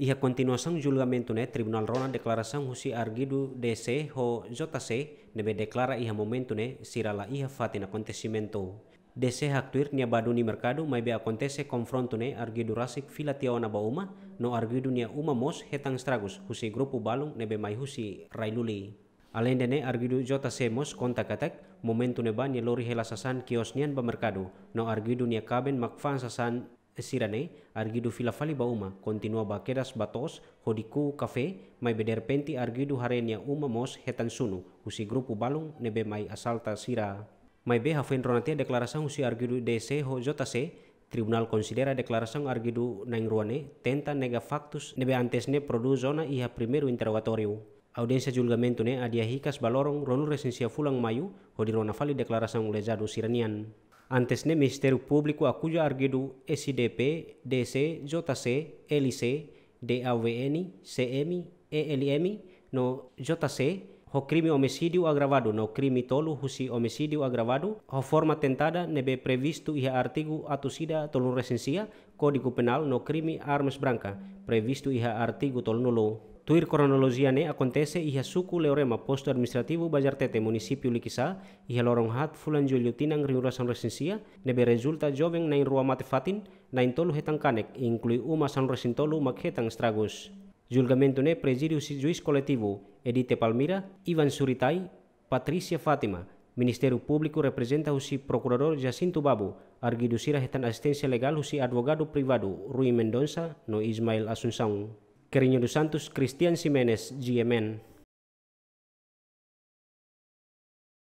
Ia kontinuasang continuación julgamento tribunal rona deklarasang husi argidu DC ho JC nebe deklara ia momento ne sirala iha fatin acontecimento. DC actuir nia baduni merkado maibe akontese confronto ne argidu rasik naba uma no argidu nia uma mos hetang stragus husi grupu balung nebe mai husi railuli. Além ne argidu JC mos kontak atak momento ne nia lori helasasan kiosnian ba merkado no argidu nia kaben makfan sasan sirane argidu filafali ba uma ba kedas batos hodiku kafe mai beder penti argidu harenia uma mos hetan sunu husi grupu balung nebe mai asalta sira mai be hafen ronatia deklarasang husi argidu dc ho se, Tribunal considera deklarasi argidu nang ruane tenta nega faktus nebe antes ne produzona iha primeru interrogatorio. Audiensia julgamento ne adia hikas balorong ronu resensia fulang mayu hodirona fali deklarasang lejado siranian. Antes no Ministério Público, a cujo arguido SDP, DC, JC, LC, DAVN, CM, ELM, no JC, ho krimi omesidiu agravado no krimi tolu husi omesidiu agravado ho forma tentada nebe iha artigu atu atusida tolu resensia kodiku penal no krimi armes branca previstu iha artigu tolu nulu. Tuir cronologia ne akontese iha suku leorema posto bajar tete munisipiu Likisa iha lorong hat fulan Julio tinang riurasan resensia nebe resulta joveng nain rua fatin nain tolu hetang kanek inklui uma san resintolu mak hetang stragus. Julgamento ne presidiu juiz coletivo Edite Palmira, Ivan Suritai, Patricia Fátima, Ministério Público representa o si procurador Jacinto Babu, arguido arguidusira hetan assistência legal o si advogado privado Rui Mendonça no Ismael Assunção. Querinho dos Santos, Cristian Simenes, GMN.